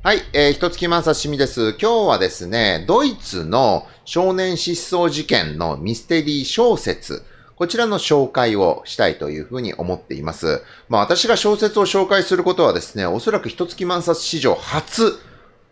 はい、えー、ひとつきまさしみです。今日はですね、ドイツの少年失踪事件のミステリー小説、こちらの紹介をしたいというふうに思っています。まあ私が小説を紹介することはですね、おそらくひとつきまさし史上初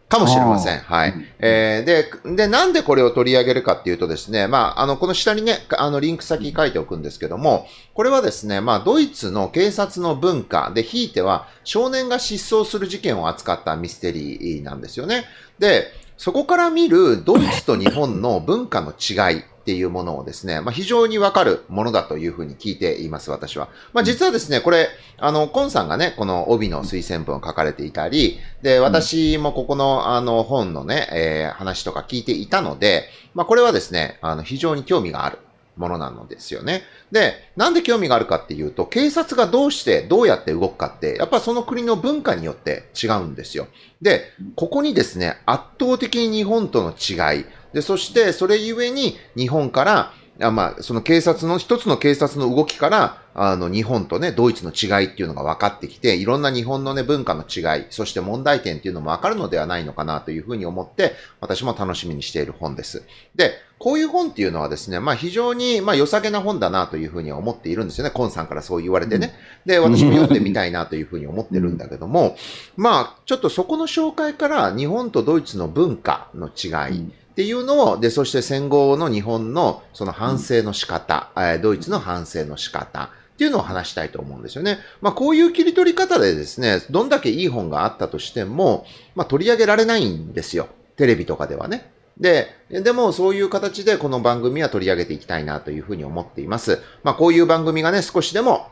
かもしれません。はい、えー、で、で、なんでこれを取り上げるかっていうとですね、まあ、あの、この下にね、あの、リンク先書いておくんですけども、これはですね、まあ、ドイツの警察の文化で、ひいては少年が失踪する事件を扱ったミステリーなんですよね。で、そこから見るドイツと日本の文化の違いっていうものをですね、まあ、非常にわかるものだというふうに聞いています、私は。まあ、実はですね、これ、あの、コンさんがね、この帯の推薦文を書かれていたり、で、私もここの、あの、本のね、えー、話とか聞いていたので、まあ、これはですね、あの、非常に興味がある。ものなのですよね。で、なんで興味があるかっていうと、警察がどうしてどうやって動くかって、やっぱその国の文化によって違うんですよ。で、ここにですね、圧倒的に日本との違い、で、そしてそれゆえに日本から、あまあ、その警察の、一つの警察の動きから、あの、日本とね、ドイツの違いっていうのが分かってきて、いろんな日本のね、文化の違い、そして問題点っていうのも分かるのではないのかなというふうに思って、私も楽しみにしている本です。で、こういう本っていうのはですね、まあ非常にまあ良さげな本だなというふうに思っているんですよね。コンさんからそう言われてね。で、私も読んでみたいなというふうに思ってるんだけども、まあちょっとそこの紹介から日本とドイツの文化の違い、っていうのを、で、そして戦後の日本のその反省の仕方、ドイツの反省の仕方っていうのを話したいと思うんですよね。まあ、こういう切り取り方でですね、どんだけいい本があったとしても、まあ、取り上げられないんですよ。テレビとかではね。で、でもそういう形でこの番組は取り上げていきたいなというふうに思っています。まあこういう番組がね、少しでも、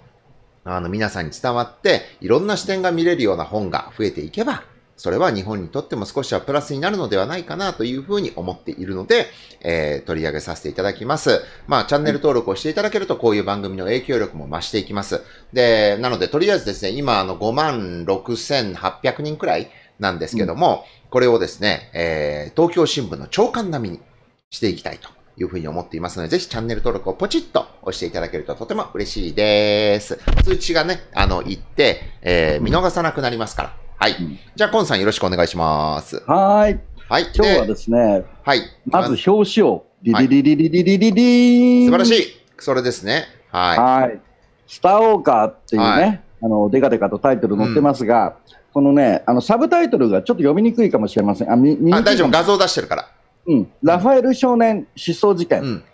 あの皆さんに伝わって、いろんな視点が見れるような本が増えていけば、それは日本にとっても少しはプラスになるのではないかなというふうに思っているので、えー、取り上げさせていただきます。まあ、チャンネル登録をしていただけると、こういう番組の影響力も増していきます。で、なので、とりあえずですね、今、あの、5万6800人くらい、なんですけども、うん、これをですね、えー、東京新聞の長官並みにしていきたいというふうに思っていますので、ぜひチャンネル登録をポチッと押していただけるととても嬉しいです。通知がね、あの、いって、えー、見逃さなくなりますから。はい。じゃあ、コンさんよろしくお願いします。はい。はい。今日はですね、はい。まず表紙を、リリリリリリリリリ素晴らしい。それですね。はい。はい。スターウォーカーっていうね、はい、あの、デカデカとタイトル載ってますが、うんこのね、あのサブタイトルがちょっと読みにくいかもしれません。あ大丈夫、画像出してるから。うん、ラファエル少年失踪事件、うん、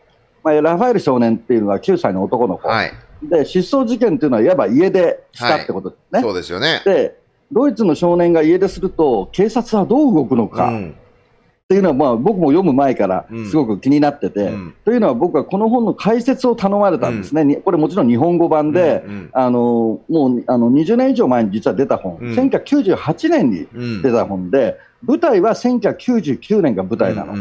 まあ、ラファエル少年っていうのは9歳の男の子、はい、で失踪事件っていうのは、いわば家出したってことですね。はい、そうですよねでドイツの少年が家出すると、警察はどう動くのか、うん、っていうのは、まあ、僕も読む前からすごく気になってて、うん、というのは僕はこの本の解説を頼まれたんですね、うん、これもちろん日本語版で、うんうん、あのもうあの20年以上前に実は出た本、うん、1998年に出た本で、舞台は1999年が舞台なの。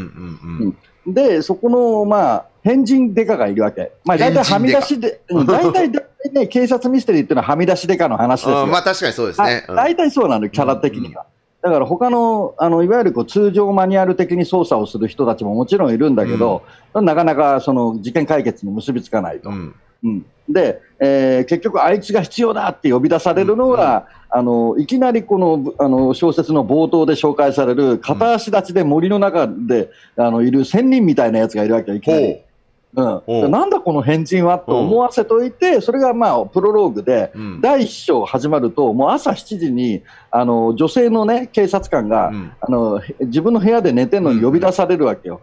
で、そこの、まあ、変人デカがいるわけ。まあ、大体はみ出しで、大体、ね、警察ミステリーっていうのははみ出しデカの話ですよ。まあ、確かにそうですね。大体そうなの、キャラ的には。だから他のあのいわゆるこう通常マニュアル的に捜査をする人たちももちろんいるんだけど、うん、なかなかその事件解決に結びつかないと。うんうん、で、えー、結局、あいつが必要だって呼び出されるのは、うんうん、あのいきなりこのあの小説の冒頭で紹介される片足立ちで森の中で、あのいる仙人みたいなやつがいるわけよ、いきなり。うん、なんだこの変人はと思わせといて、それがまあプロローグで、第1章始まると、もう朝7時にあの女性の、ね、警察官が、あの自分の部屋で寝てるのに呼び出されるわけよ。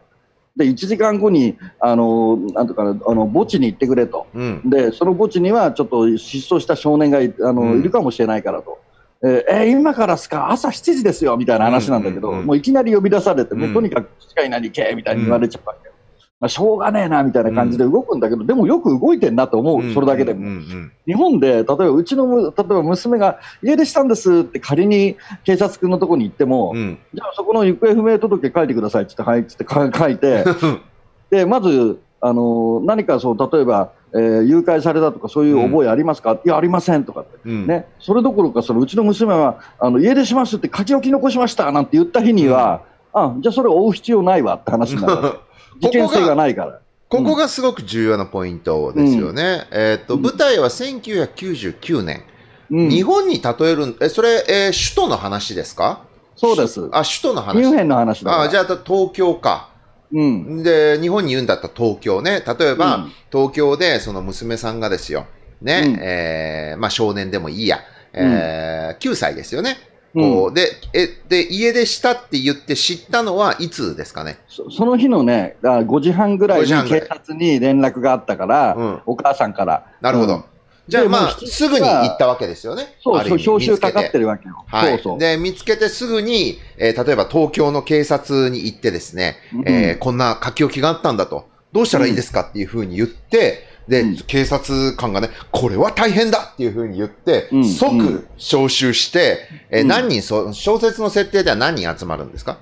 で1時間後にあのなんとかあの墓地に行ってくれと、でその墓地にはちょっと失踪した少年があの、いるかもしれないからと。えー、今からすか朝7時ですよみたいな話なんだけど、もういきなり呼び出されて、もうとにかく近いなり行けみたいに言われちゃうわけまあ、しょうがねえなみたいな感じで動くんだけど、うん、でもよく動いてんなと思う、それだけでも、うんうんうん。日本で、例えばうちの、例えば娘が家出したんですって仮に警察君のとこに行っても、うん、じゃあそこの行方不明届書いてくださいって言って、はいってって書いて、で、まず、あの何かそう例えば、えー、誘拐されたとかそういう覚えありますか、うん、いやありませんとかって、うん、ね、それどころかそのうちの娘はあの家出しますって書き置き残しましたなんて言った日には、うん、あじゃあそれを追う必要ないわって話になる 事件性がないから。ここがすごく重要なポイントですよね。うん、えー、っと、舞台は1999年。うん、日本に例える、え、それ、えー、首都の話ですかそうです。あ、首都の話。ミュンヘンの話だ。あ、じゃあ東京か。うん。で、日本に言うんだったら東京ね。例えば、うん、東京で、その娘さんがですよ。ね、うん、えー、まあ少年でもいいや。えー、9歳ですよね。こう、うん、で、え、で、家出したって言って知ったのはいつですかねその日のね、あ5時半ぐらいに警察に連絡があったから、お母さんから。なるほど。うん、じゃあまあ、すぐに行ったわけですよね。そう、招集かかってるわけよ。はい。そうそうで、見つけてすぐに、えー、例えば東京の警察に行ってですね、うん、えー、こんな書き置きがあったんだと、どうしたらいいですかっていうふうに言って、で、うん、警察官がね、これは大変だっていうふうに言って、うん、即招集して、うん、え何人そ、小説の設定では何人集まるんですか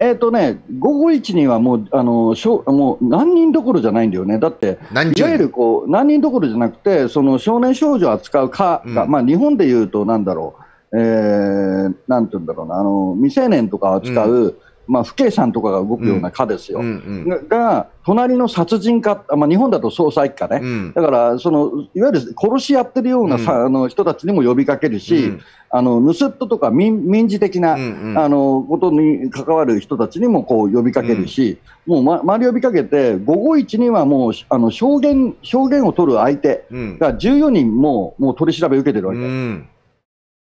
えっ、とね、午後一にはもう、あの、しょもう何人どころじゃないんだよね。だって、何いわゆるこう、何人どころじゃなくて、その少年少女扱うかが、まあ日本でいうとなんだろう、えー、なんて言うんだろうな、あの、未成年とか扱う、まあ、父兄さんとかが動くような課ですよ、うんうんが隣の殺人課、まあ、日本だと捜査一課ね、うん、だからそのいわゆる殺し合ってるようなさ、うん、あの人たちにも呼びかけるし、うん、あの盗人とか民民事的な、うんうん、あのことに関わる人たちにもこう呼びかけるし、もう、ま、周り呼びかけて、午後1にはもうあの証言証言を取る相手が14人ももう取り調べ受けてるわけ。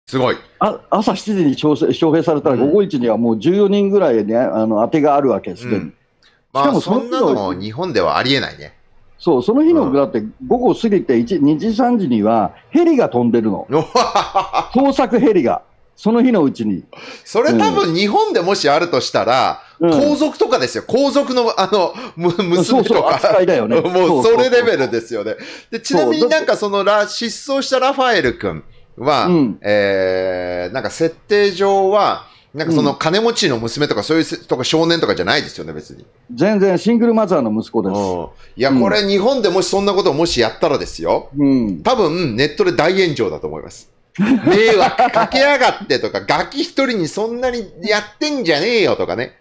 すごい。あ朝7時に招聘されたら、午後1にはもう14人ぐらいね、あの当てがあるわけですけど、うん、まあ、しかもそんなのも日本ではありえないね。そう、その日の、だって午後過ぎて1、2時、3時にはヘリが飛んでるの。捜 索ヘリが。その日のうちに。それ多分日本でもしあるとしたら、うん、皇族とかですよ。皇族の、あの、娘とか。そうそうだよね。もうそれレベルですよね。でちなみになんかその失踪したラファエル君。は、うん、えー、なんか設定上は、なんかその金持ちの娘とかそういうとか少年とかじゃないですよね、別に。全然シングルマザーの息子です。いや、これ日本でもしそんなことをもしやったらですよ。うん、多分ネットで大炎上だと思います。迷惑かけやがってとか、ガキ一人にそんなにやってんじゃねえよとかね。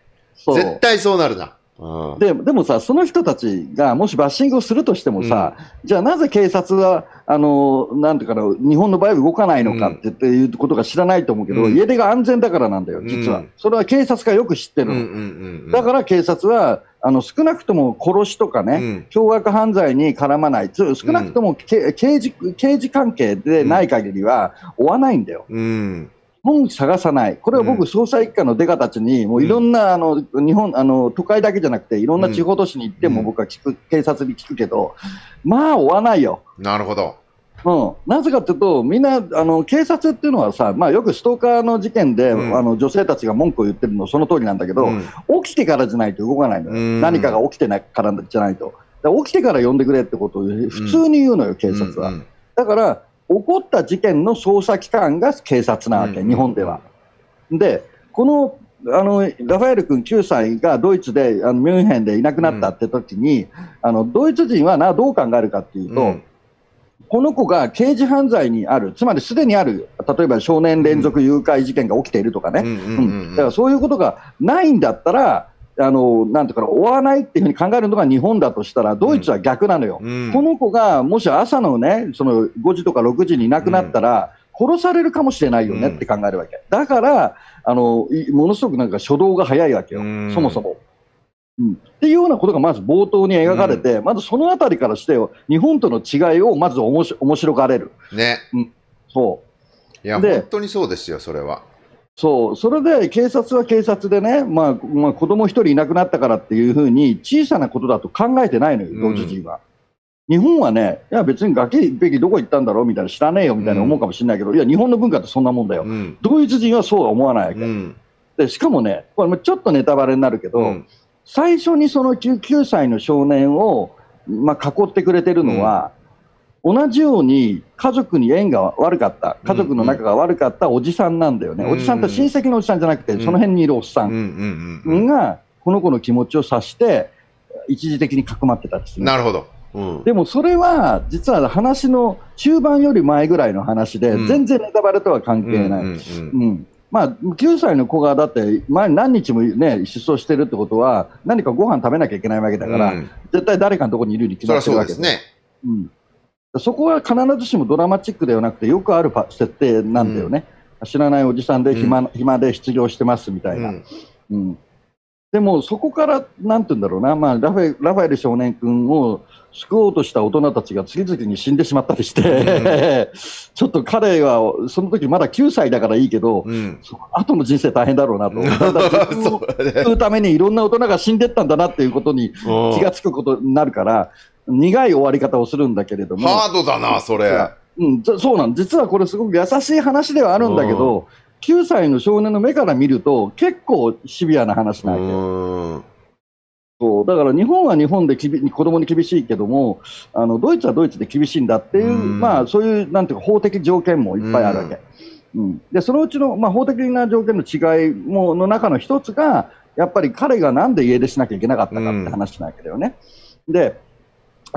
絶対そうなるな。ででもさ、その人たちがもしバッシングをするとしてもさ、うん、じゃあなぜ警察はあのなんていうかな、日本の場合は動かないのかって,、いうことが知らないと思うけど、うん、家出が安全だからなんだよ、実は、それは警察がよく知ってるだから警察はあの少なくとも殺しとかね、凶悪犯罪に絡まない、少なくともけ、刑事刑事関係でない限りは追わないんだよ。うん本探さない、これは僕、捜査一課の出方たちに、もういろんな、あの日本あの都会だけじゃなくて、いろんな地方都市に行っても、僕は聞く、警察に聞くけど、まあ、追わないよ。なるほどうん、なぜかというと、みんなあの警察っていうのはさ、まあ、よくストーカーの事件で、うん、あの女性たちが文句を言ってるのその通りなんだけど、うん、起きてからじゃないと動かないのよ、何かが起きてないからじゃないと、起きてから呼んでくれってことを普通に言うのよ、警察は。だから起こった事件の捜査機関が警察なわけ、うん、日本では。で、このあのラファエル君9歳がドイツであのミュンヘンでいなくなったって時に、うん、あにドイツ人はなどう考えるかっていうと、うん、この子が刑事犯罪にある、つまりすでにある、例えば少年連続誘拐事件が起きているとかね、だからそういうことがないんだったら、あのなんていうか追わないっていうふうに考えるのが日本だとしたら、ドイツは逆なのよ、うん、この子がもし朝のね、その5時とか6時にいなくなったら、殺されるかもしれないよねって考えるわけ、だからあの、ものすごくなんか初動が早いわけよ、うん、そもそも。うん、っていうようなことがまず冒頭に描かれて、まずそのあたりからして、日本との違いをまずおもし面白がれる。ね。うん、そういや、本当にそうですよ、それは。そう、それで警察は警察でね、まあまあ、子供一人いなくなったからっていうふうに、小さなことだと考えてないのよ、ドイツ人は。うん、日本はね、いや別にガキべきどこ行ったんだろうみたいな、知らねえよみたいな思うかもしれないけど、うん、いや、日本の文化ってそんなもんだよ、うん、ドイツ人はそうは思わないわけ、でしかもね、これ、もちょっとネタバレになるけど、最初にその19歳の少年を、まあ、囲ってくれてるのは、同じように家族に縁が悪かった、家族の仲が悪かったおじさんなんだよね、うんうん、おじさんって親戚のおじさんじゃなくて、その辺にいるおっさんが、この子の気持ちを察して、一時的にかくまってたですなるほどうん、でもそれは実は話の中盤より前ぐらいの話で、全然ネタバレとは関係ない、うん、うんまあ、9歳の子がだって前何日も、ね、失踪してるってことは何かご飯食べなきゃいけないわけだから、絶対誰かのところにいるに決まってるわけですね、うん、そこは必ずしもドラマチックではなくてよくある設定なんだよね、うん、知らないおじさんで暇うん、暇で失業してますみたいな、うん、うん、でもそこからなんて言うんだろうな、まあ、ラフェラファエル少年君を救おうとした大人たちが次々に死んでしまったりして ちょっと彼はその時まだ9歳だからいいけど、うん、その後の人生大変だろうなと、だ自分を救うためにいろんな大人が死んでったんだなっていうことに気がつくことになるから、苦い終わり方をするんだけれども。ハードだな、それ。うん、そうなん実はこれすごく優しい話ではあるんだけど、うん、9歳の少年の目から見ると結構シビアな話なわけ。うんそうだから日本は日本できび子供に厳しいけどもあのドイツはドイツで厳しいんだっていう、うまあ、そういうなんていうか法的条件もいっぱいあるわけ、うん、うん、でそのうちの、まあ、法的な条件の違いもの中の一つがやっぱり彼がなんで家出しなきゃいけなかったかって話なわけだよね。で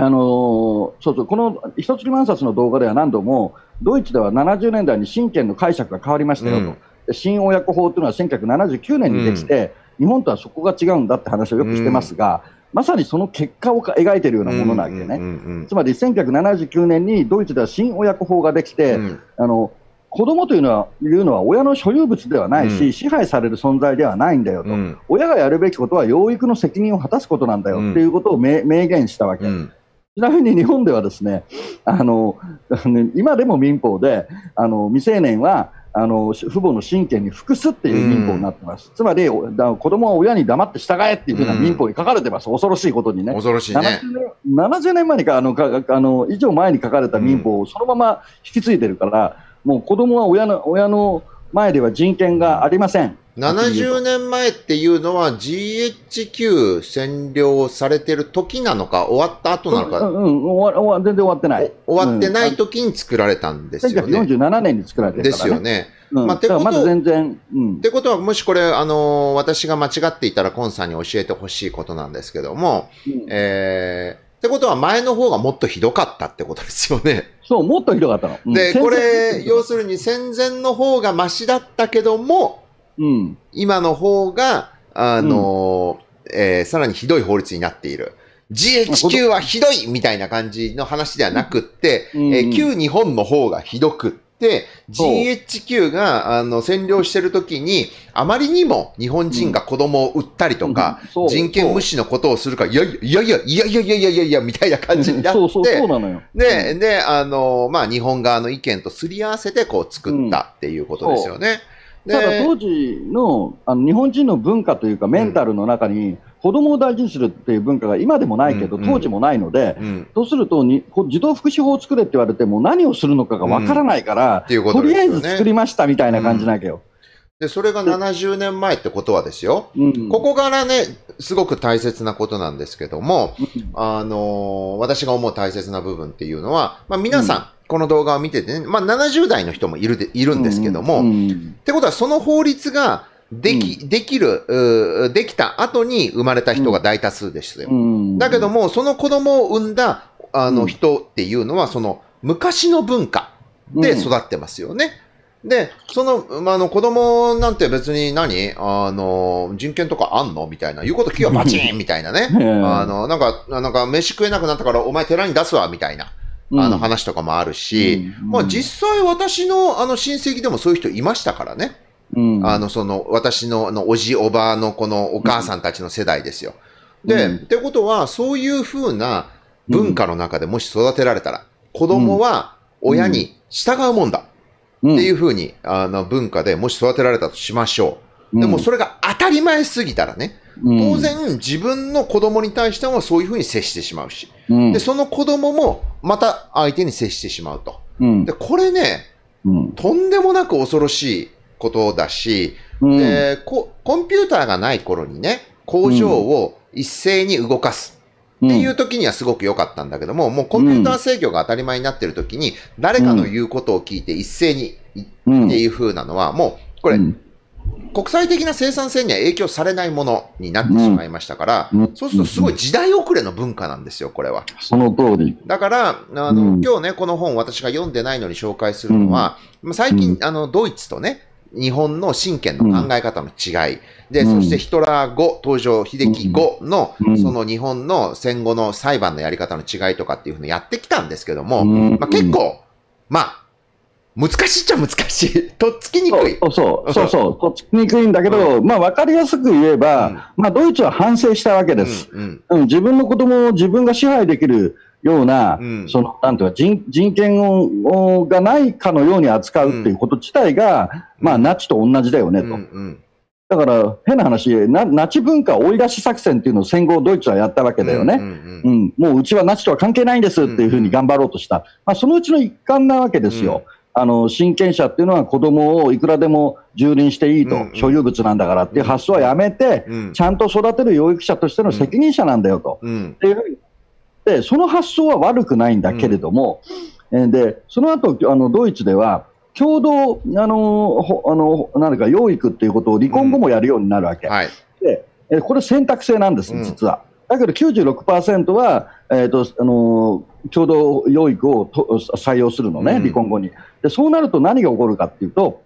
あのそうそうこの一月万冊の動画では何度も、ドイツでは70年代に親権の解釈が変わりましたよと、うん、新親子法というのは1979年にできて、うん、日本とはそこが違うんだって話をよくしてますが、うん、まさにその結果を描いているようなものなわけでね、つまり1979年にドイツでは新親子法ができて、あの子供というのはいうのは親の所有物ではないし、うん、支配される存在ではないんだよと、うん、親がやるべきことは養育の責任を果たすことなんだよと、いうことを明言したわけ、うん、ちなみに日本ではですねあの今でも民法であの未成年はあの父母の親権に服すっていう民法になってます、うん、つまり子供は親に黙って従えっていうふうな民法に書かれてます、うん、恐ろしいことにね。恐ろしいね 70, 70年前にかあのかあの以上前に書かれた民法をそのまま引き継いでるから、うん、もう子供は親の親の前では人権がありません。70年前っていうのは GHQ 占領されてる時なのか、終わった後なのか。うん、うん終わ、全然終わってない。終わってない時に作られたんですよね。1947年に作られてね、ですよね。うん、まあ、てことまず全然、うん、ってことは、もしこれ、あのー、私が間違っていたら、コンさんに教えてほしいことなんですけども、うん、えー、ってことは前の方がもっとひどかったってことですよね。そう、もっとひどかったの。で、これ、要するに戦前の方がましだったけども、うん、今の方が、あの、うん、えー、さらにひどい法律になっている。GHQ はひどいみたいな感じの話ではなくって、うん、えー、旧日本の方がひどくって、GHQ があの占領してる時に、あまりにも日本人が子供を売ったりとか、うん、人権無視のことをするから、いやいやいやいやいやいやいやいやいやみたいな感じになって、で、で、あの、まあ、日本側の意見とすり合わせてこう作ったっていうことですよね。うんただ当時のあの日本人の文化というかメンタルの中に、子供を大事にするっていう文化が今でもないけど、当時もないので、そうするとに、児童福祉法を作れって言われても、何をするのかがわからないから、とりあえず作りましたみたいな感じなわけよ。で、それが70年前ってことはですよ。うん、ここからね、すごく大切なことなんですけども、あのー、私が思う大切な部分っていうのは、まあ皆さん、うんこの動画を見ててね、まあ、70代の人もいるで、いるんですけども、うんうんってことはその法律ができ、できる、できた後に生まれた人が大多数ですよ。うん、だけども、その子供を産んだ、あの人っていうのは、その昔の文化で育ってますよね。で、その、まあ、の、子供なんて別に何あの、人権とかあんのみたいな。言うこと聞けばバチーンみたいなね。あの、なんか、なんか飯食えなくなったからお前寺に出すわ、みたいな。あの話とかもあるし、うん、まあ実際私のあの親戚でもそういう人いましたからね。うん、あの、その、私の、あの、おじ、おばのこのお母さんたちの世代ですよ。で、うん、ってことは、そういうふうな文化の中でもし育てられたら、子供は親に従うもんだ。っていうふうに、あの、文化でもし育てられたとしましょう。でもそれが当たり前すぎたらね、当然自分の子供に対してもそういうふうに接してしまうし、うん、でその子供もまた相手に接してしまうと。うん、でこれね、うん、とんでもなく恐ろしいことだし、でコンピューターがない頃にね、工場を一斉に動かす。っていう時にはすごく良かったんだけども、もうコンピューター制御が当たり前になってる時に、誰かの言うことを聞いて一斉にっていう風なのは、もうこれ、国際的な生産性には影響されないものになってしまいましたから、うん、そうするとすごい時代遅れの文化なんですよ、これは。その通り。だから、あの、うん、今日ね、この本私が読んでないのに紹介するのは、うん、最近、あの、ドイツとね、日本の神権の考え方の違い。で、そしてヒトラー後、登場、秀樹後の、その日本の戦後の裁判のやり方の違いとかっていうふうにやってきたんですけども、まあ、結構、まあ、難しいっちゃ難しい。とっつきにくい。そうそうそうそう。とっつきにくいんだけど、うん、まあ分かりやすく言えば、うん、まあドイツは反省したわけです。うん、うん、自分の子供を自分が支配できるような、その、なんていうか、人人権をがないかのように扱うっていうこと自体が、まあナチと同じだよねと。うんだから、変な話な、ナチ文化追い出し作戦っていうのを戦後ドイツはやったわけだよね。うん、うんうんもううちはナチとは関係ないんですっていうふうに頑張ろうとした。まあ、そのうちの一環なわけですよ。うんあの親権者っていうのは子供をいくらでも蹂躙していいと、うんうん、所有物なんだからっていう発想はやめて、うん、ちゃんと育てる養育者としての責任者なんだよと、うん、っていうふうにで、その発想は悪くないんだけれども、うん、でその後あのドイツでは、共同あのあのなんか養育っていうことを離婚後もやるようになるわけ、うんはい、でこれ、選択制なんです、実は。だけど96%は、えーとあのー、共同養育を採用するのね、離婚後に。で、そうなると何が起こるかというと、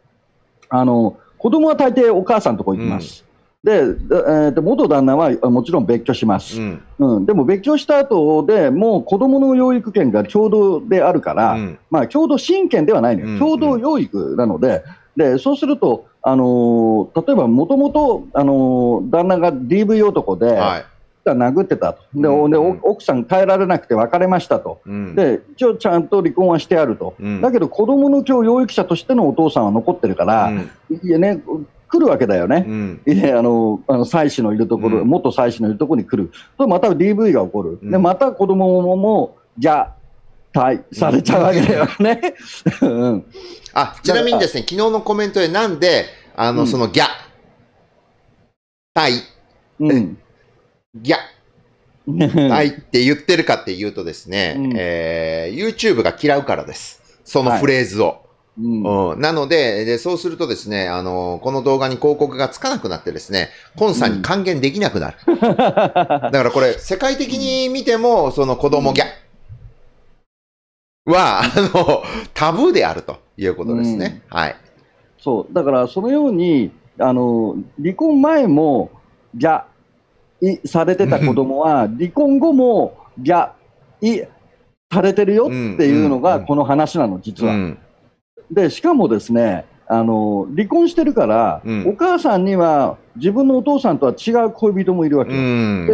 あの、子供は大抵お母さんのとこ行きます。うん、で、えー、で元旦那はもちろん別居します、うん、うん、でも別居した後でもう子どもの養育権が共同であるから、うん、まあ、共同親権ではないのよ、うん共同養育なので、でそうすると、あのー、例えばもともと、あの旦那が DV 男で、はい、殴ってたと、で、うんうん、奥さん耐えられなくて別れましたと、うん、で一応ちゃんと離婚はしてあると、うん、だけど子供の今日養育者としてのお父さんは残ってるから、うん、いやね、来るわけだよね、うん、いやあのあの妻子のいるところ、元妻子のいるところに来る、とまた DV が起こる、でまた子供ももじゃ退されちゃうわけだよね。うん、あちなみにですね、昨日のコメントで、なんで、あの、うん、そのギャ、対、うん、ギャ。ないって言ってるかっていうとですね、うん、えー、YouTube が嫌うからです。そのフレーズを。はいうん、なのでで、そうするとですね、あのこの動画に広告がつかなくなってですね、コンさんに還元できなくなる。うん、だからこれ、世界的に見ても、その子供ギャは、あの、タブーであるということですね。うん、はい。そう。だから、そのように、あの、離婚前も、ギャいされてた子供は、離婚後も虐いされてるよっていうのが、この話なの、実は。で、しかもですね、あの離婚してるから、うん、お母さんには自分のお父さんとは違う恋人もいるわけで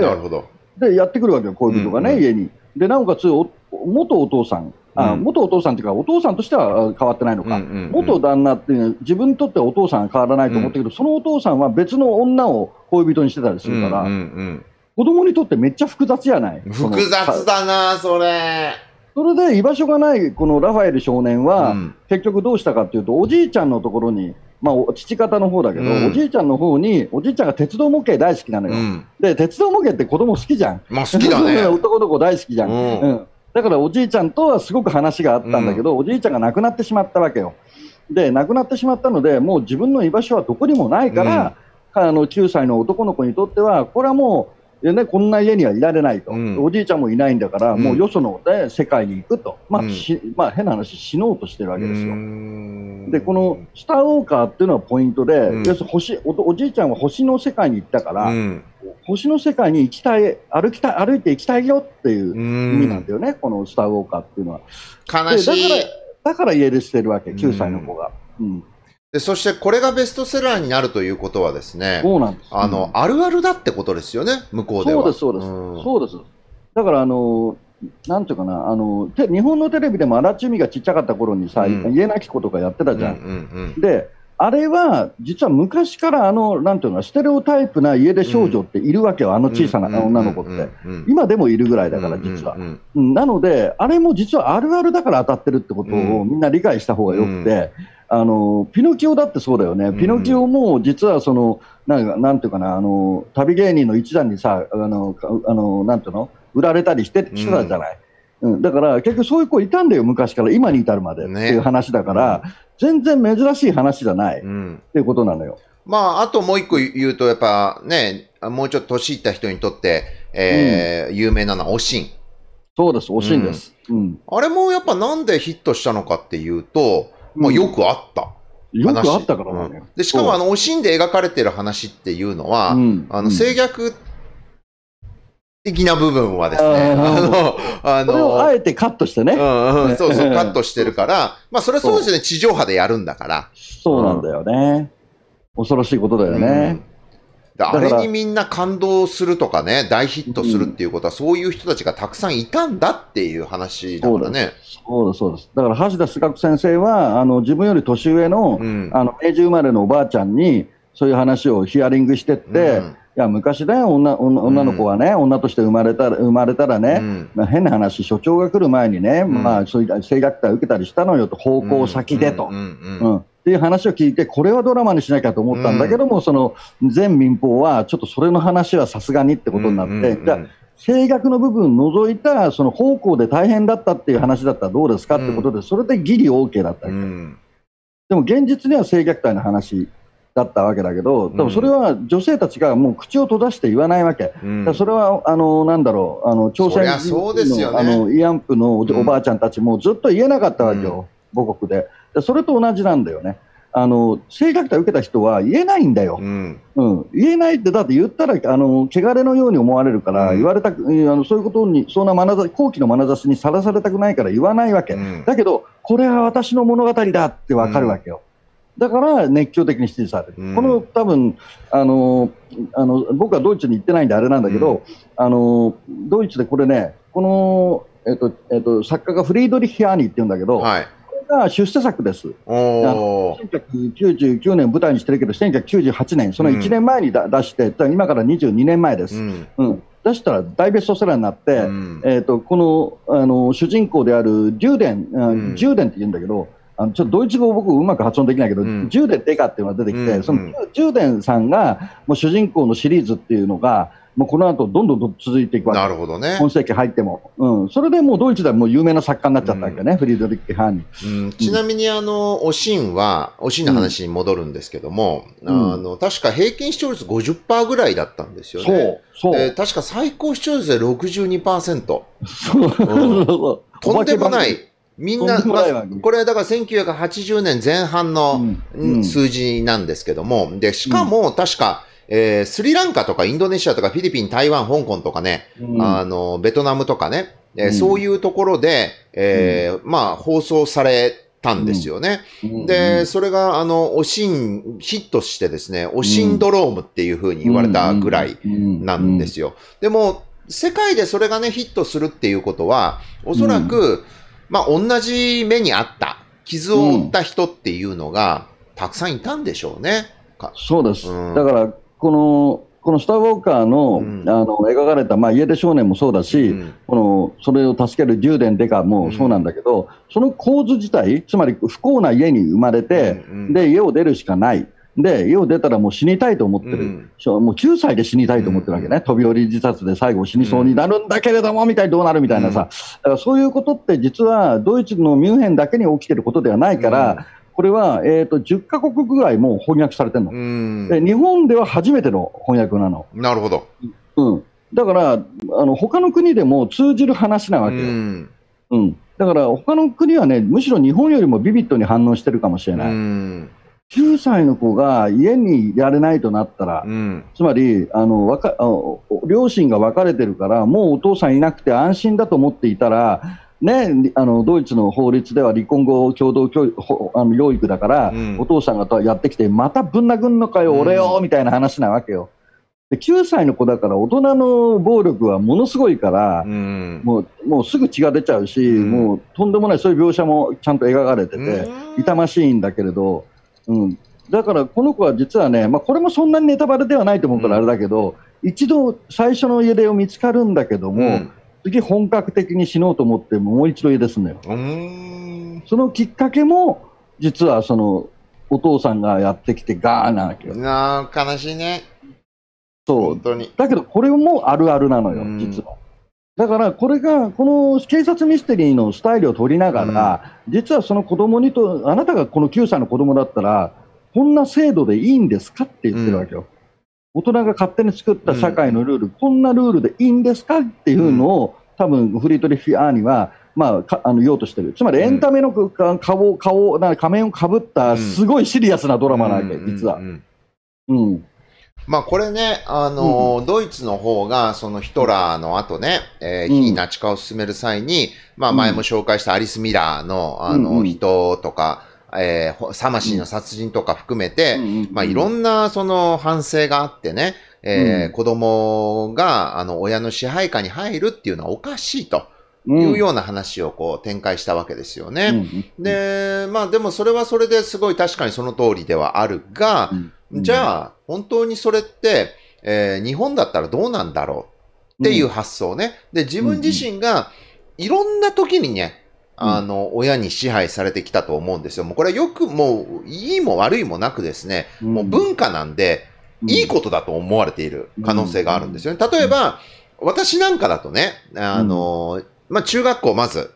でやってくるわけよ、恋人がね、うんうん、家に。でなおかつ元お父さんあ元お父さんというか、お父さんとしては変わってないのか、うんうんうん、元旦那っていうのは、自分にとってはお父さんは変わらないと思ったけど、うん、そのお父さんは別の女を恋人にしてたりするから、うんうんうん子供にとってめっちゃ複雑やない複雑だな、それ。それで居場所がないこのラファエル少年は、結局どうしたかっていうと、おじいちゃんのところに、まあ、父方の方だけど、うん、おじいちゃんの方に、おじいちゃんが鉄道模型大好きなのよ。うん、で、鉄道模型って子供好きじゃん。まあ、好きだね。男の子大好きじゃん。うんだからおじいちゃんとはすごく話があったんだけど、うん、おじいちゃんが亡くなってしまったわけよ。で、亡くなってしまったので、もう自分の居場所はどこにもないから、うん、あの9歳の男の子にとっては、これはもう、でね、こんな家にはいられないと、うん、おじいちゃんもいないんだから、うん、もうよその、世界に行くと、まあ、うん、まあ、変な話、死のうとしてるわけですよ。で、このスターウォーカーっていうのはポイントで、要するに星おじいちゃんは星の世界に行ったから、星の世界に行きたい歩きたい、歩いて行きたいよっていう意味なんだよね、このスターウォーカーっていうのは。悲しいだからだから家出してるわけ、9歳の子が。うんでそしてこれがベストセラーになるということはですね、そうなんです、あのあるあるだってことですよね、向こうでは。そうです、そうです、うん、そうです。だからあのなんていうかなあのて、日本のテレビでも荒地海がちっちゃかった頃にさ、うん、家なき子とかやってたじゃん。うんうんうん、であれは実は昔からあのなんていうのステレオタイプな家出少女っているわけよ、うん、あの小さな女の子って、今でもいるぐらいだから、実は、うんうん、なので、あれも実はあるあるだから当たってるってことをみんな理解した方がよくて、あのピノキオだってそうだよね、ピノキオも実はその、なんなんていうかなあの、旅芸人の一団にさ、あのあのなんていうの、売られたりしてしてたじゃない、うん、うん、だから結局そういう子いたんだよ、昔から、今に至るまでっていう話だから、ねうん、全然珍しい話じゃない、うん、っていうことなのよ。まあ、あともう一個言うと、やっぱね、もうちょっと年いった人にとって、えー有名なのはおしん。そうです、おしんです。うんあれもやっぱなんでヒットしたのかっていうと、まよくあった。よくあったからだね。でしかも、あの、おしんで描かれてる話っていうのは、あの、制約的な部分はですね、あの、あえてカットしてね。うんそうそう、カットしてるから、まあ、それはそうですよね、地上波でやるんだから。そうなんだよね。恐ろしいことだよね。あれにみんな感動するとかね、大ヒットするっていうことは、そういう人たちがたくさんいたんだっていう話なんだね。そうです、そうです。だから、橋田壽賀子先生は、あの、自分より年上の、うん、あの、明治生まれのおばあちゃんに、そういう話をヒアリングしてって、うんいや昔ね、女女の子はね、うん、女として生まれたら生まれたらね、うん、まあ、変な話、所長が来る前にね、うん、まあ、そういう性虐待を受けたりしたのよと、奉公先でと、っていう話を聞いて、これはドラマにしなきゃと思ったんだけども、うん、その全民放は、ちょっとそれの話はさすがにってことになって、うんうんうん、じゃあ、性格の部分除いた、その方向で大変だったっていう話だったらどうですかってことで、それでギリ OK だったり、うん、でも現実には性虐待の話だったわけだけど、でもそれは女性たちがもう口を閉ざして言わないわけ、うん、それはあのなんだろう、あの朝鮮人の,、ね、あの慰安婦のおばあちゃんたちもずっと言えなかったわけよ、うん、母国で。それと同じなんだよね。あの性虐待を受けた人は言えないんだよ、うん、うん、言えないって、だって言ったら、あの汚れのように思われるから、うん、言われたあのそういうことに、そんな眼差し好奇の眼差しにさらされたくないから言わないわけ、うん、だけど、これは私の物語だって分かるわけよ。だから熱狂的に支持される、この多分あのあの僕はドイツに行ってないんであれなんだけど、あのドイツでこれね、この、えっとえっと、作家がフリードリヒ・アーニーって言うんだけど、はいが出世作です。1999年舞台にしてるけど、1998年、その1年前にだ、うん、出して、今から22年前です。うん、うん、出したら大ベストセラーになって、うん、えと、このあの主人公である竜ューデン、うん、ューデンって言うんだけど、あのちょっとドイツ語、僕、うまく発音できないけど、うん、ジューデン・カっていうのが出てきて、そのジューデンさんがもう主人公のシリーズっていうのが、もうこの後どんどん続いていくわけなるほどね。今世紀入っても、うん、それでもうドイツではもう有名な作家になっちゃったわけね、うん、フリードリック・ハーニ、うん、ちなみにあの、おしんは、おしんの話に戻るんですけども、あの、確か平均視聴率50%ぐらいだったんですよね。そう、そう。確か最高視聴率で62%。そう、そう、とんでもない。みんな、まあ、これはだから1980年前半の数字なんですけども、で、しかも確か、えー、スリランカとかインドネシアとかフィリピン、台湾、香港とかね、うん、あの、ベトナムとかね、えー、うん、そういうところで、えー、うん、まあ、放送されたんですよね。で、それが、あの、おしん、ヒットしてですね、おしんドロームっていうふうに言われたぐらいなんですよ。でも、世界でそれがね、ヒットするっていうことは、おそらく、まあ、同じ目にあった、傷を負った人っていうのが、たくさんいたんでしょうね。そうです。だから、このこのスター・ウォーカーのうん、あの描かれた、まあ、家出少年もそうだし、うん、このそれを助ける充電デカもそうなんだけど、うん、その構図自体、つまり不幸な家に生まれて、うんうん、で家を出るしかない。で、家を出たらもう死にたいと思ってる、もう9歳で死にたいと思ってるわけね、飛び降り自殺で最後死にそうになるんだけれども、みたいにどうなるみたいなさ、だからそういうことって実はドイツのミュンヘンだけに起きてることではないから、これは、えーと、10か国ぐらいもう翻訳されてるので、日本では初めての翻訳なの。なるほど、うん、だからあの、他の国でも通じる話なわけよ。うん、だから他の国はね、むしろ日本よりもビビッドに反応してるかもしれない。9歳の子が家にやれないとなったら、うん、つまりあのわか両親が別れてるから、もうお父さんいなくて安心だと思っていたら、ね、あのドイツの法律では離婚後共同教育あの養育だから、うん、お父さんがやってきて、またぶん殴るのかよ、俺よ、うん、みたいな話なわけよ。で9歳の子だから大人の暴力はものすごいから、うん、もうもうすぐ血が出ちゃうし、うん、もうとんでもないそういう描写もちゃんと描かれてて、痛ましいんだけれど、うん、だからこの子は実はね、まあ、これもそんなにネタバレではないと思うからあれだけど、一度最初の家出を見つかるんだけども、次本格的に死のうと思ってもう一度家出すのよ。そのきっかけも、実はその、お父さんがやってきてガーなわけよ。なあ、悲しいね。そう。だけど、これもあるあるなのよ、実は。だから、これが、この警察ミステリーのスタイルを取りながら、うん、実はその子供にと、あなたがこの9歳の子供だったら、こんな制度でいいんですかって言ってるわけよ。うん大人が勝手に作った社会のルール、うん、こんなルールでいいんですかっていうのを、多分フリートリフィアーニは、まあ、あの言おうとしてる、つまりエンタメの顔、顔な仮面をかぶった、すごいシリアスなドラマなわけ、実は。うんまあこれね、あのーうん、ドイツの方が、そのヒトラーの後ね、えー、非ナチ化を進める際に、まあ前も紹介したアリス・ミラーの、あの、人とか、えー、魂の殺人とか含めて、うん、まあ、いろんなその反省があってね、えー、うん、子供が、あの、親の支配下に入るっていうのはおかしいと。いうような話をこう展開したわけですよね。で、まあでもそれはそれですごい確かにその通りではあるが、じゃあ本当にそれって、えー、日本だったらどうなんだろうっていう発想ね。で、自分自身がいろんな時にね、あの、親に支配されてきたと思うんですよ。もうこれはよくもう、いいも悪いもなくですね、もう文化なんで、いいことだと思われている可能性があるんですよね。例えば、私なんかだとね、あの、ま中学校まず、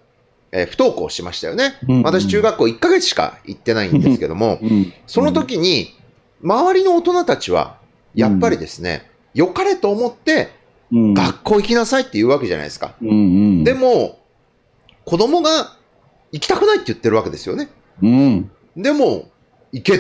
え不登校しましたよね。私中学校1ヶ月しか行ってないんですけども、その時に、周りの大人たちは、やっぱりですね、良かれと思って、学校行きなさいって言うわけじゃないですか。でも、子供が行きたくないって言ってるわけですよね。うん。でも、行け。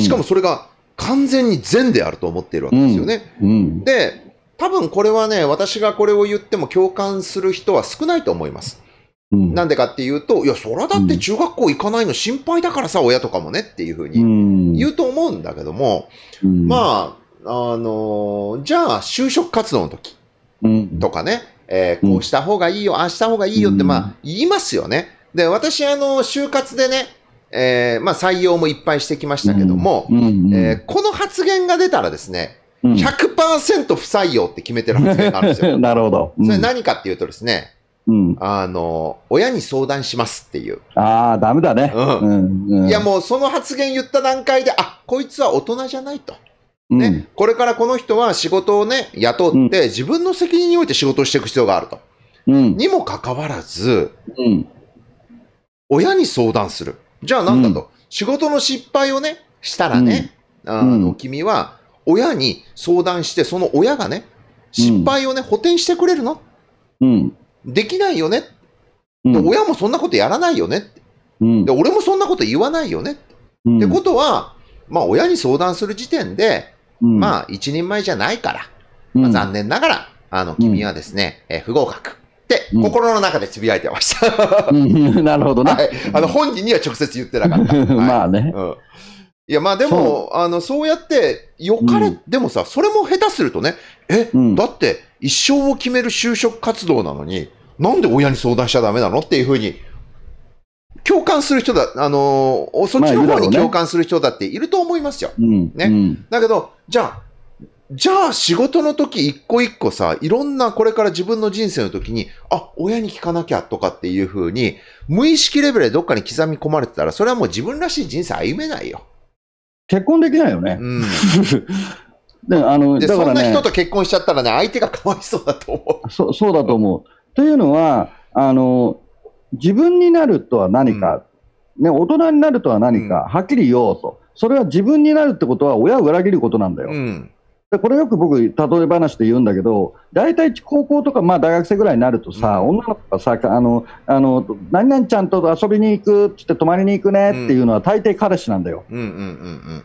しかもそれが完全に善であると思っているわけですよね。うんうん、で、多分これはね、私がこれを言っても共感する人は少ないと思います。な、うんでかっていうと、いや、そらだって中学校行かないの心配だからさ、親とかもねっていうふうに言うと思うんだけども、まあ、あのー、じゃあ就職活動の時とかね、えー、こうした方がいいよ、ああした方がいいよって、まあ、言いますよね。で、私、あの、就活でね、えー、まあ、採用もいっぱいしてきましたけども、えこの発言が出たらですね、100%不採用って決めてる発言があるんですよ。なるほど。それ何かっていうとですね、うん、あの、親に相談しますっていう。ああ、ダメだね。うん。いや、もうその発言言った段階で、あ、こいつは大人じゃないと。ね、うん、これからこの人は仕事をね、雇って、自分の責任において仕事をしていく必要があると。うん、にもかかわらず、うん、親に相談する。じゃあなんだと、仕事の失敗をね、したらね、あの、君は親に相談して、その親がね、失敗をね、補填してくれるの、うん、できないよね、親もそんなことやらないよね、で俺もそんなこと言わないよね、ってことは、まあ、親に相談する時点で、うんまあ、一人前じゃないから、まあ、残念ながら、あの、君はですね、え不合格って、心の中で呟いてました。うん なるほどな、はい。あの、本人には直接言ってなかった。は いまあね。うんいや、まあでも、あの、そうやって、よかれ、うんでもさ、それも下手するとね、え、うんだって、一生を決める就職活動なのに、なんで親に相談しちゃダメなのっていうふうに共感する人だ、あのー、そっちの方に共感する人だっていると思いますよ。ね、うん、だけど、じゃあ、じゃあ仕事の時一個一個さ、いろんなこれから自分の人生の時に、あ、親に聞かなきゃとかっていうふうに、無意識レベルでどっかに刻み込まれてたら、それはもう自分らしい人生歩めないよ。結婚できないよね。うん であので、ね、そんな人と結婚しちゃったらね、相手がかわいそうだと思う。そそうだと思う。というのは、あの自分になるとは何か、うん、ね、大人になるとは何か、はっきり言おうと、それは自分になるってことは、親を裏切ることなんだよ。でこれよく僕、例え話で言うんだけど、大体高校とか、まあ、大学生ぐらいになるとさ、うん、女の子がさあのあの、何々ちゃんと遊びに行くってって、泊まりに行くねっていうのは、大抵彼氏なんだよ。わ、うんうん、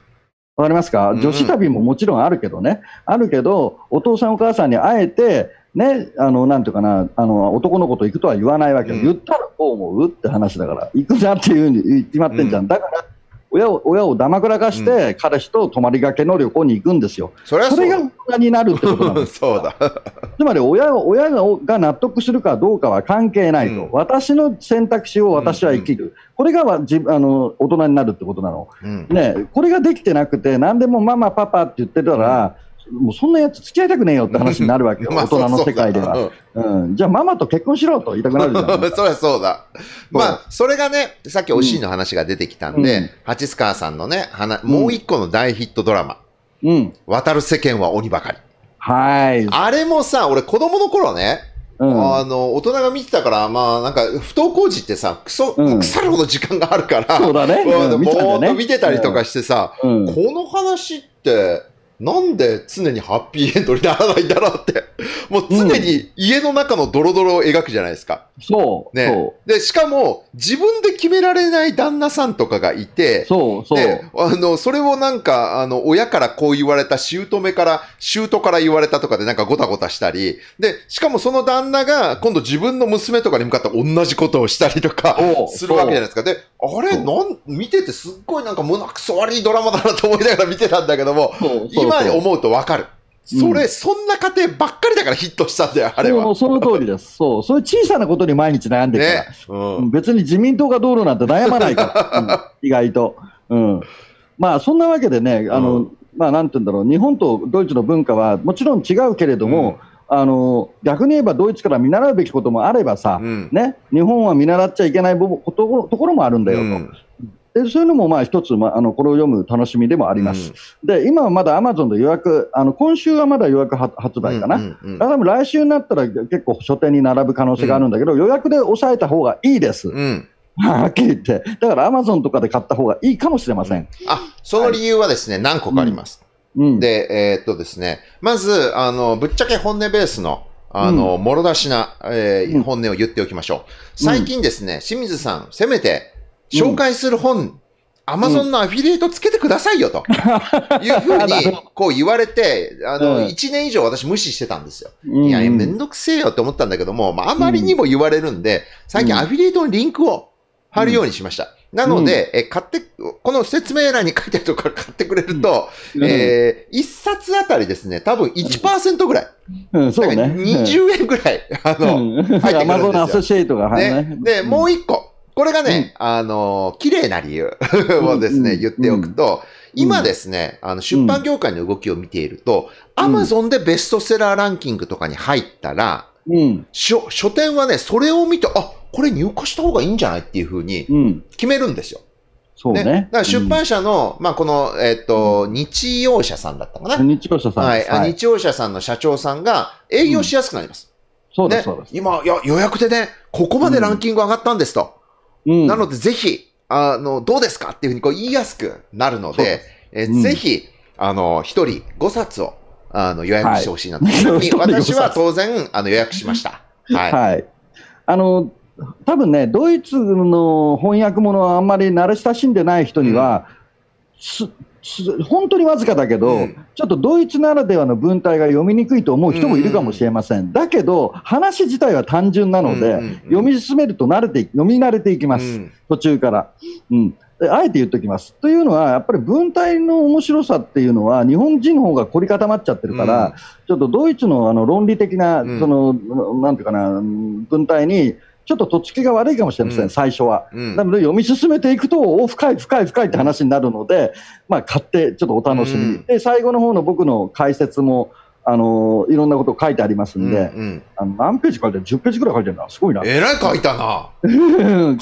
かりますか、女子旅ももちろんあるけどね、あるけど、お父さん、お母さんにあえて、ね、あの、なんていうかな、あの、男の子と行くとは言わないわけ、うん、言ったらこう思うって話だから、行くんっていうふうに言ってまってんじゃん。うん、だから、親を、親をだまくらかして、彼氏と泊まりがけの旅行に行くんですよ。それはそそれが大人になるってことなんです。そうだ。つまり親、親がが納得するかどうかは関係ないと。うん、私の選択肢を私は生きる。うんうん、これがじあの大人になるってことなの、ね。これができてなくて、何でもママ、パパって言ってたら、もうそんなやつ付き合いたくねえよって話になるわけよ、まあ、大人の世界では。うん、じゃあ、ママと結婚しろと言いたくなるじゃん。そりゃそうだ。まあ、それがね、さっきおしんの話が出てきたんで、蜂八須川さんのね、もう一個の大ヒットドラマ、うん、渡る世間は鬼ばかり。はい。あれもさ、俺子供の頃ね、うん、あの、大人が見てたから、まあ、なんか、不登校児ってさ、くそ、うん、腐るほど時間があるから、そうだね。うん、ーっと見てたりとかしてさ、うん、この話って、なんで常にハッピーエンドにならないんだろうって、もう常に家の中のドロドロを描くじゃないですか。うん、そう。ねそう。で、しかも自分で決められない旦那さんとかがいて、そうそう。で、あの、それをなんか、あの、親からこう言われた、姑から、姑から言われたとかでなんかごたごたしたり、で、しかもその旦那が今度自分の娘とかに向かって同じことをしたりとかするわけじゃないですか。で、あれ、なん、見ててすっごいなんか胸くそ悪いドラマだなと思いながら見てたんだけども、今今思うとわかる。それ、うん、そんな家庭ばっかりだからヒットしたんだよ、あれは。その通りです。そう。そういう小さなことに毎日悩んでるから、ねうん、別に自民党が道路なんて悩まないから、うん、意外と。うん。まあ、そんなわけでね、あの、まあ、なんて言うんだろう、日本とドイツの文化はもちろん違うけれども、あの逆に言えばドイツから見習うべきこともあればさ、ね、日本は見習っちゃいけないところもあるんだよと、でそういうのもまあ一つ、まあ、あのこれを読む楽しみでもあります。うん、で、今はまだアマゾンで予約、あの今週はまだ予約発売かな、うんうんうん、多分来週になったら結構書店に並ぶ可能性があるんだけど、うん、予約で抑えた方がいいです。うんはっきり言って、だからアマゾンとかで買った方がいいかもしれません。あその理由はですね、はい、何個かあります。うん、で、えー、っとですね、まずあの、ぶっちゃけ本音ベースのあの、もろ出しな、えー、本音を言っておきましょう。最近ですね、清水さん、せめて紹介する本、アマゾンのアフィリエイトつけてくださいよと、いうふうに、こう言われて、あの、1年以上私無視してたんですよ。いや、めんどくせえよって思ったんだけども、まあ、あまりにも言われるんで、最近アフィリエイトのリンクを貼るようにしました。なので、え、買って、この説明欄に書いてあるところから買ってくれると、え1冊あたりですね、多分1%ぐらい。うん、そうね。20円ぐらい、あの、入ってくるんですよ。アマゾンアソシエイトが、ね。で、もう1個。これがね、うん、あの、綺麗な理由をですね、うんうん、言っておくと、今ですね、あの出版業界の動きを見ていると、アマゾンでベストセラーランキングとかに入ったら、うん、書書店はね、それを見て、あこれ入荷した方がいいんじゃないっていうふうに決めるんですよ。そうね。ねだから出版社の、うん、まあ、この、えっ、ー、と、日曜社さんだったかな。日曜社さん、はい、はい。日曜社さんの社長さんが営業しやすくなります。うん、そうです、ね、そうです。今、いや、予約でね、ここまでランキング上がったんですと。うん、なので、ぜひ、あの、どうですかっていうふうにこう言いやすくなるので、えー、うん、ぜひ、あの、一人5冊を、あの、予約してほしいなと、はい、私は当然、あの、予約しました。はい。はい、あの、多分ね、ドイツの翻訳ものはあんまり慣れ親しんでない人には、うん、本当にわずかだけど、うん、ちょっとドイツならではの文体が読みにくいと思う人もいるかもしれません、うん、だけど、話自体は単純なので、うんうんうん、読み進めると慣れて読み慣れていきます、うん、途中から。うんあえて言っときます。というのは、やっぱり文体の面白さっていうのは、日本人の方が凝り固まっちゃってるから、うん、ちょっとドイツのあの論理的な、その、うん、なんていうかな、文体にちょっととっつきが悪いかもしれません、うん、最初は。うん、なので、読み進めていくと、お深い、深い、深いって話になるので、まあ、買って、ちょっとお楽しみうん、で、最後の方の僕の解説も、あのいろんなこと書いてありますんで、うんうん、あの何ページ書いてる ?10 ページぐらい書いてるな。すごいな。えらい書いたな。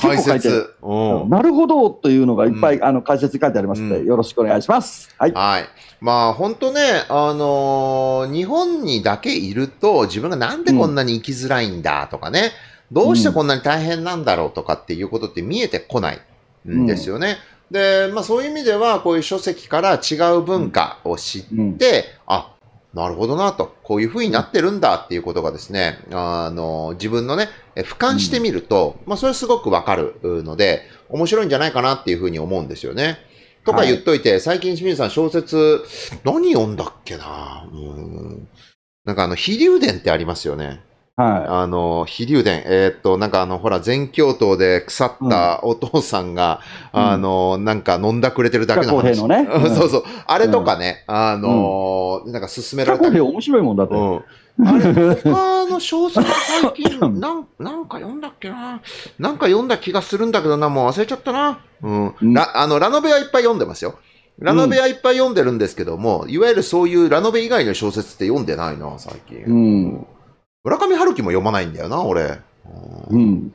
解説、うん。なるほどというのがいっぱい、うん、あの解説書いてありますんで、うん、よろしくお願いします。はい。はい、まあ本当ね、あのー、日本にだけいると自分がなんでこんなに生きづらいんだとかね、どうしてこんなに大変なんだろうとかっていうことって見えてこないんですよね。うん、で、まあそういう意味では、こういう書籍から違う文化を知って、うん、あ、なるほどなと、こういう風になってるんだっていうことがですね、あの、自分のね、俯瞰してみると、まあそれすごくわかるので、面白いんじゃないかなっていうふうに思うんですよね。とか言っといて、はい、最近清水さん小説、何読んだっけなうん。なんかあの、飛竜伝ってありますよね。はい。あの、飛竜伝、えー、っと、なんかあの、ほら、全教頭で腐ったお父さんが、うん、あの、なんか飲んだくれてるだけの話。のね。そうそう。あれとかね、うん、あの、なんか勧められた。面白いもんだって。あれ、他の小説最近、なん、なんか読んだっけな。なんか読んだ気がするんだけどな、もう忘れちゃったな。うん。うん、ラ、あの、ラノベはいっぱい読んでますよ。ラノベはいっぱい読んでるんですけども、うん、いわゆるそういうラノベ以外の小説って読んでないな、最近。うん。村上春樹も読まないんだよな、俺。うん。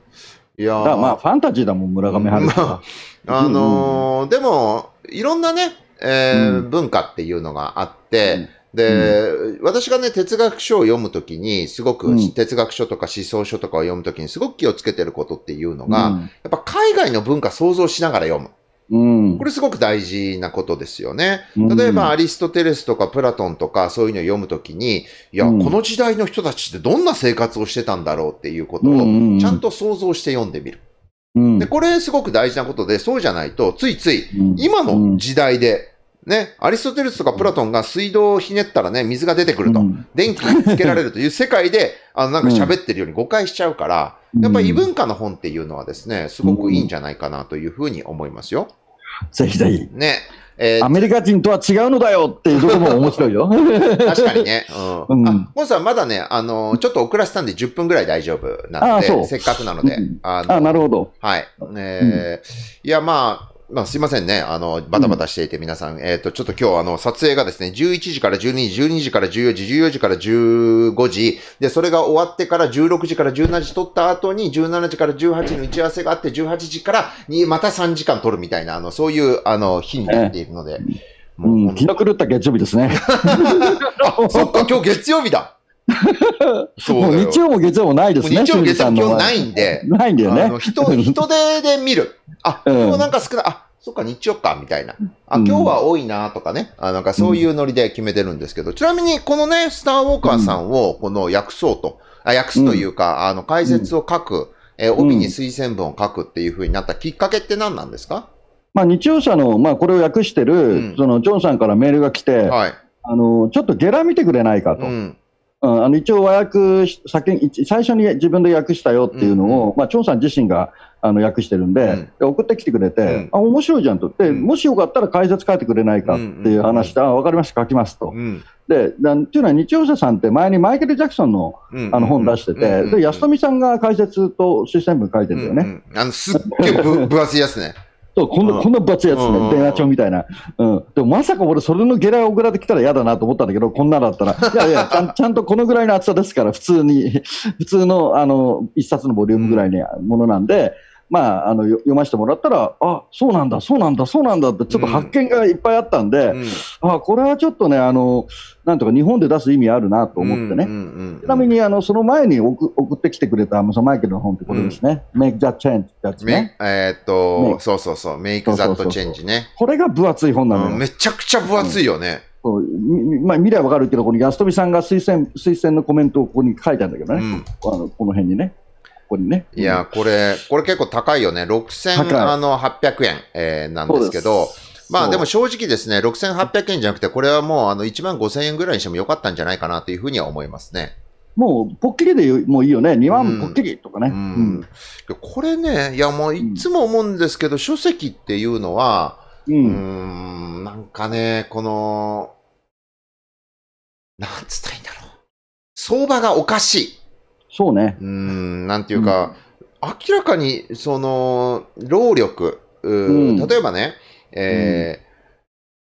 いやまあ、ファンタジーだもん、村上春樹は。あのー、でも、いろんなね、えー、うん、文化っていうのがあって、うん、で、うん、私がね、哲学書を読むときに、すごく、哲学書とか思想書とかを読むときに、すごく気をつけてることっていうのが、やっぱ海外の文化想像しながら読む。これすごく大事なことですよね。例えばアリストテレスとかプラトンとかそういうのを読むときに、いや、この時代の人たちってどんな生活をしてたんだろうっていうことをちゃんと想像して読んでみる。で、これすごく大事なことで、そうじゃないと、ついつい今の時代でね、アリストテレスとかプラトンが水道をひねったらね、水が出てくると、電気につけられるという世界で、あの、なんか喋ってるように誤解しちゃうから、やっぱり異文化の本っていうのはですね、すごくいいんじゃないかなというふうに思いますよ。ぜひぜひ。ね。えー、アメリカ人とは違うのだよっていうところも面白いよ。確かにね。うん。あ、モンさんまだね、あの、ちょっと遅らせたんで10分ぐらい大丈夫なので、せっかくなので。うん、ああ、なるほど。はい。えー、うん、いや、まあ、まあ、すいませんね。あの、バタバタしていて皆さん。うん、えっ、ー、と、ちょっと今日あの、撮影がですね、11時から12時、12時から14時、14時から15時。で、それが終わってから16時から17時撮った後に、17時から18時の打ち合わせがあって、18時からにまた3時間撮るみたいな、あの、そういう、あの、日になっているので。えー、もう、気の狂った月曜日ですね。あ、そっか、今日月曜日だ。そう日曜も月曜もないですね。日曜も月曜もないんで。ないんだよね。人、人手で見る。あ、うん、なんか少ない。あ、そっか、日曜か、みたいな。あ、今日は多いな、とかね。あなんかそういうノリで決めてるんですけど、ちなみに、このね、スターウォーカーさんを、この、訳そうと、あ、訳すというか、あの、解説を書く、え帯に推薦文を書くっていうふうになったきっかけって何なんですか、まあ、日曜社の、まあ、これを訳してる、うんそのジョンさんからメールが来て、はい。あのちょっとゲラ見てくれないかと、うんん、あの一応和訳先、最初に自分で訳したよっていうのを、まあ、張さん自身があの訳してるんで、送ってきてくれて、あ面白いじゃんと、でもしよかったら解説書いてくれないかっていう話で、あ分かりました、書きますと。でなんていうのは、日曜社さんって前にマイケル・ジャクソンのあの本出してて、で安富さんが解説と推薦文書いてるんだよね。あのすっげえ 分厚いやつねそう、こんな、こんな罰やつね、電話帳みたいな。うん。でもまさか俺、それのゲラをららてきたら嫌だなと思ったんだけど、こんなだったら。いやいやちゃん、ちゃんとこのぐらいの厚さですから、普通に、普通の、あの、一冊のボリュームぐらいのものなんで、うんまあ、あの読ませてもらったら、あそうなんだ、そうなんだ、そうなんだって、ちょっと発見がいっぱいあったんで、うん、あこれはちょっとねあの、なんとか日本で出す意味あるなと思ってね、ちなみにあのその前に送送ってきてくれたそのマイケルの本ってことですね、うん、Make That Change ってやつね。えー、っと、そうそうそう、Make That Change ね。これが分厚い本なのうん、めちゃくちゃ分厚いよね。そうまあ、未来わかるけど、この安富さんが推薦推薦のコメントをここに書いたんだけどね、あのこの辺にね。こにね。いや、これ、これ結構高いよね。6800円、えー、なんですけど、まあでも正直ですね、6800円じゃなくて、これはもうあの1万5000円ぐらいにしてもよかったんじゃないかなというふうには思いますね。もう、ぽっきりでもういいよね。2万ぽっきりとかね。これね、いやもういつも思うんですけど、うん、書籍っていうのは、うん、うんなんかね、この、なんつったらいいんだろう。相場がおかしい。そうね。うん、なんていうか、うん、明らかに、その、労力、うん、例えばね、え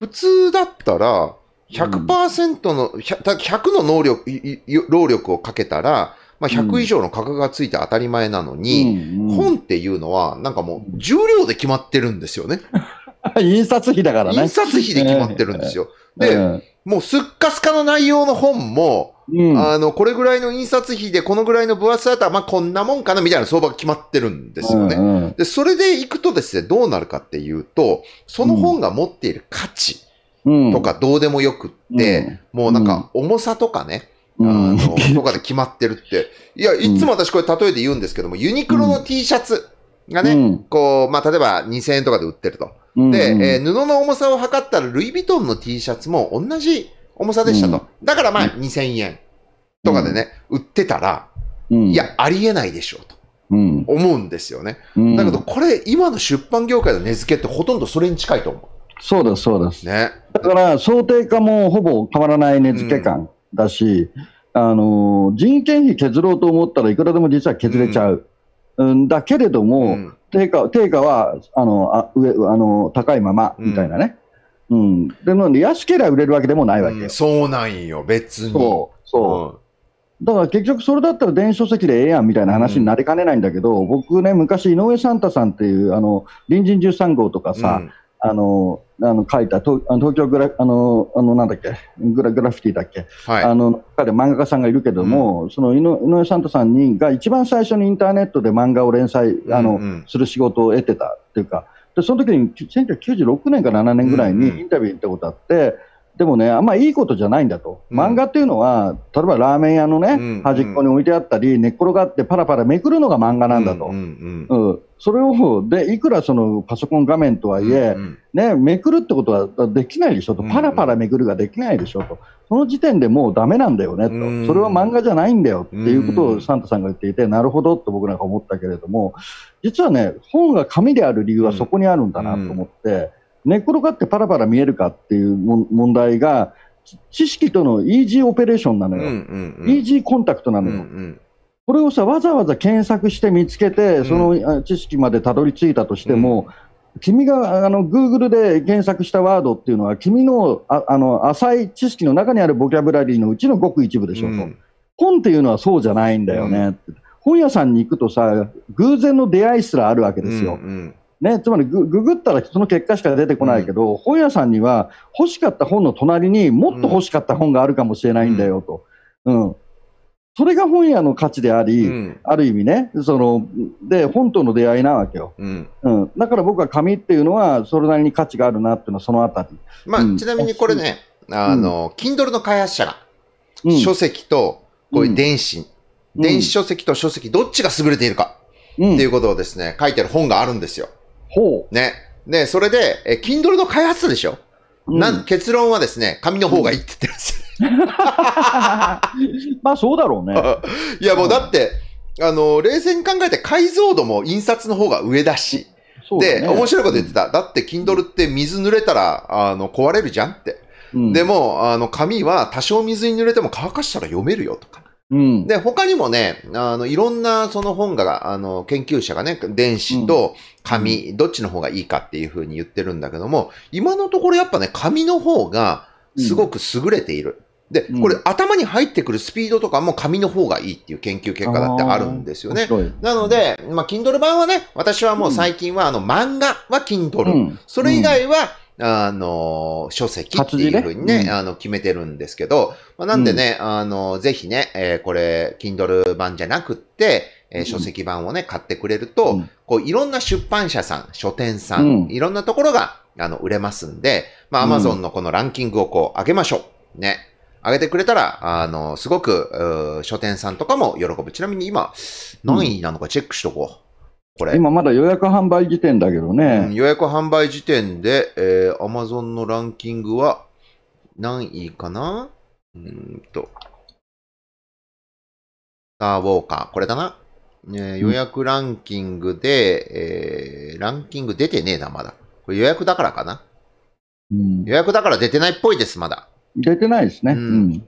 ー、うん、普通だったら、100%の、100の能力、労力をかけたら、まあ、100以上の価格がついて当たり前なのに、うんうん、本っていうのは、なんかもう、重量で決まってるんですよね。印刷費だからね。印刷費で決まってるんですよ。で、もうすっかすかの内容の本も、うん、あの、これぐらいの印刷費でこのぐらいの分厚さだったら、まあ、こんなもんかなみたいな相場が決まってるんですよね。うんうん、で、それで行くとですね、どうなるかっていうと、その本が持っている価値とかどうでもよくって、うん、もうなんか重さとかね、うん、あの、とかで決まってるって。いや、いつも私これ例えで言うんですけども、ユニクロの T シャツがね、こう、まあ、例えば2000円とかで売ってると。で、えー、布の重さを測ったら、ルイ・ヴィトンの T シャツも同じ重さでしたと。だからまあ2000円とかでね、売ってたら、いや、ありえないでしょうと。思うんですよね。だけど、これ、今の出版業界の値付けってほとんどそれに近いと思う。そうです、そうです。ね。だから、想定価もほぼ変わらない値付け感だし、あの人件費削ろうと思ったらいくらでも実は削れちゃう、うん、だけれども、うん、定価定価はあのあ上あの高いままみたいなね、うん。でも、安ければ売れるわけでもないわけうん、そうなんよ、別に。そう、そう。うん、だから結局それだったら電子書籍でええやんみたいな話になりかねないんだけど、うん、僕ね、昔、井上サンタさんっていう、あの、隣人13号とかさ、あの、あの書いた東東京グラあのあのなんだっけグラグラフィティだっけ、はい、あの彼漫画家さんがいるけども、うん、その井上サンタさんにが一番最初にインターネットで漫画を連載あの、うんうん、する仕事を得てたっていうかその時に1996年か7年ぐらいにインタビューに行ったことあって、でもね、あんまいいことじゃないんだと、漫画っていうのは、例えばラーメン屋のね、端っこに置いてあったり、寝っ転がってパラパラめくるのが漫画なんだと、それをでいくらそのパソコン画面とはいえ、うんうん、ね、めくるってことはできないでしょと、パラパラめくるができないでしょと、その時点でもうだめなんだよねと、それは漫画じゃないんだよっていうことをサンタさんが言っていて、なるほどと僕なんか思ったけれども、実はね、本が紙である理由はそこにあるんだなと思って、寝っ転がってパラパラ見えるかっていう問題が、知識とのイージーオペレーションなのよ、うんうんうん、イージーコンタクトなのよ。うんうんこれをさ、わざわざ検索して見つけて、その知識までたどり着いたとしても、うん、君があの Google で検索したワードっていうのは、君のああの浅い知識の中にあるボキャブラリーのうちのごく一部でしょうと、うん、本っていうのはそうじゃないんだよね、うん、本屋さんに行くとさ、偶然の出会いすらあるわけですよ。うんうんね、つまりググったらその結果しか出てこないけど、うん、本屋さんには欲しかった本の隣にもっと欲しかった本があるかもしれないんだよと、うん、うん、それが本屋の価値であり、うん、ある意味ね、そので本との出会いなわけよ、うん、うん、だから僕は紙っていうのは、それなりに価値があるなっていうのは、そのあたり、まあ、うん、ちなみにこれね、あの、Kindle の開発者が、書籍とこういう電子、電子書籍と書籍、どっちが優れているかっていうことをですね、書いてる本があるんですよ。ほうん、ね。で、それで、え、Kindle の開発者でしょな、ん、結論はですね、紙の方がいいって言ってるんです。まあそうだろうね。いやもうだって、あの、冷静に考えて解像度も印刷の方が上だし。で、ね、面白いこと言ってた。だって Kindle って水濡れたら、あの、壊れるじゃんって。うん、でも、あの、紙は多少水に濡れても乾かしたら読めるよとか。で、他にもね、あの、いろんなその本が、あの、研究者がね、電子と紙、うん、どっちの方がいいかっていうふうに言ってるんだけども、今のところやっぱね、紙の方がすごく優れている。うん、で、これ、頭に入ってくるスピードとかも紙の方がいいっていう研究結果だってあるんですよね。なので、まあ、Kindle 版はね、私はもう最近はあの、漫画は Kindle、それ以外は、あの、書籍っていうふうにね、ねあの、決めてるんですけど、まあ、なんでね、うん、あの、ぜひね、えー、これ、Kindle 版じゃなくって、えー、書籍版をね、買ってくれると、うん、こう、いろんな出版社さん、書店さん、うん、いろんなところが、あの、売れますんで、まあ、Amazon のこのランキングをこう、上げましょう。ね。上げてくれたら、あの、すごく、書店さんとかも喜ぶ。ちなみに今、何位なのかチェックしとこう。これ。今まだ予約販売時点だけどね。うん、予約販売時点で、えー、Amazon のランキングは何位かなうんと。タあ、ウォーカー。これだな。ね、予約ランキングで、えー、ランキング出てねえな、まだ。これ予約だからかな。うん、予約だから出てないっぽいです、まだ。出てないですね。うん、うん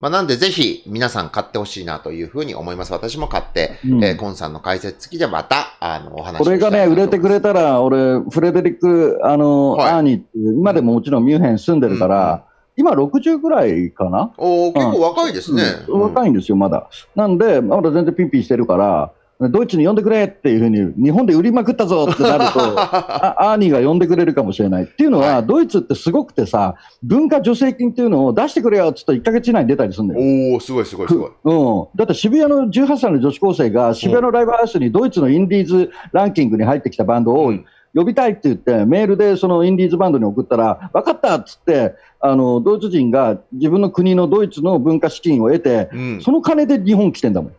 まあ、なんでぜひ皆さん買ってほしいなというふうに思います。私も買って、うん、えー、コンさんの解説付きでまた、あの、お話しこれがね、売れてくれたら、俺、フレデリック、あの、はい、アーニーって今でももちろんミュンヘン住んでるから、うん、今60ぐらいかなお結構若いですね、うん、若いんですよ、まだ。なんで、まだ全然ピンピンしてるから、ドイツに呼んでくれっていうふうに、日本で売りまくったぞってなると、アーニーが呼んでくれるかもしれない。っていうのは、ドイツってすごくてさ、文化助成金っていうのを出してくれよって言ったら1か月以内に出たりするんだよ。おすごいすごいすごい、うん。だって渋谷の18歳の女子高生が、渋谷のライブハウスにドイツのインディーズランキングに入ってきたバンドを、呼びたいって言って、メールでそのインディーズバンドに送ったら、分かったっつって、あのドイツ人が自分の国のドイツの文化資金を得て、その金で日本来てんだもん。へ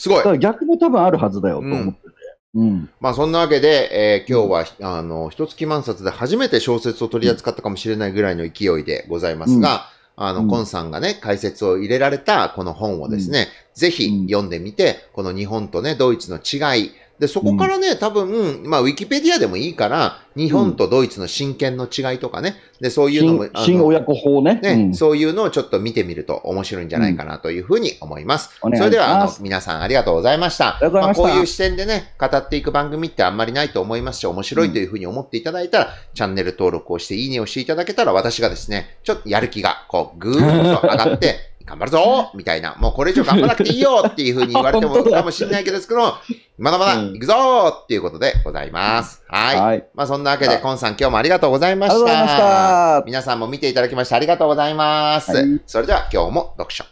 すごい。だから逆も多分あるはずだよと思ってねうん、まあそんなわけで、えー、今日は、あの、一月満冊で初めて小説を取り扱ったかもしれないぐらいの勢いでございますが、うん、あの、うん、コンさんがね、解説を入れられたこの本をですね、ぜひ読んでみて、この日本とね、ドイツの違い、で、そこからね、多分、まあ、ウィキペディアでもいいから、日本とドイツの親権の違いとかね、で、そういうのも、新親子法ね、ねそういうのをちょっと見てみると面白いんじゃないかなというふうに思います。それでは、あの、皆さんありがとうございました。ましたあ、こういう視点でね、語っていく番組ってあんまりないと思いますし、面白いというふうに思っていただいたら、チャンネル登録をして、いいねをしていただけたら、私がですね、ちょっとやる気が、こう、ぐーっと上がって、頑張るぞみたいな、もうこれ以上頑張らなくていいよっていうふうに言われても かもしれないけどですけど、まだまだ行くぞっていうことでございます。はい。まあそんなわけで、コンさん今日もありがとうございました。ありがとうございました。皆さんも見ていただきましてありがとうございます。それでは今日も読書。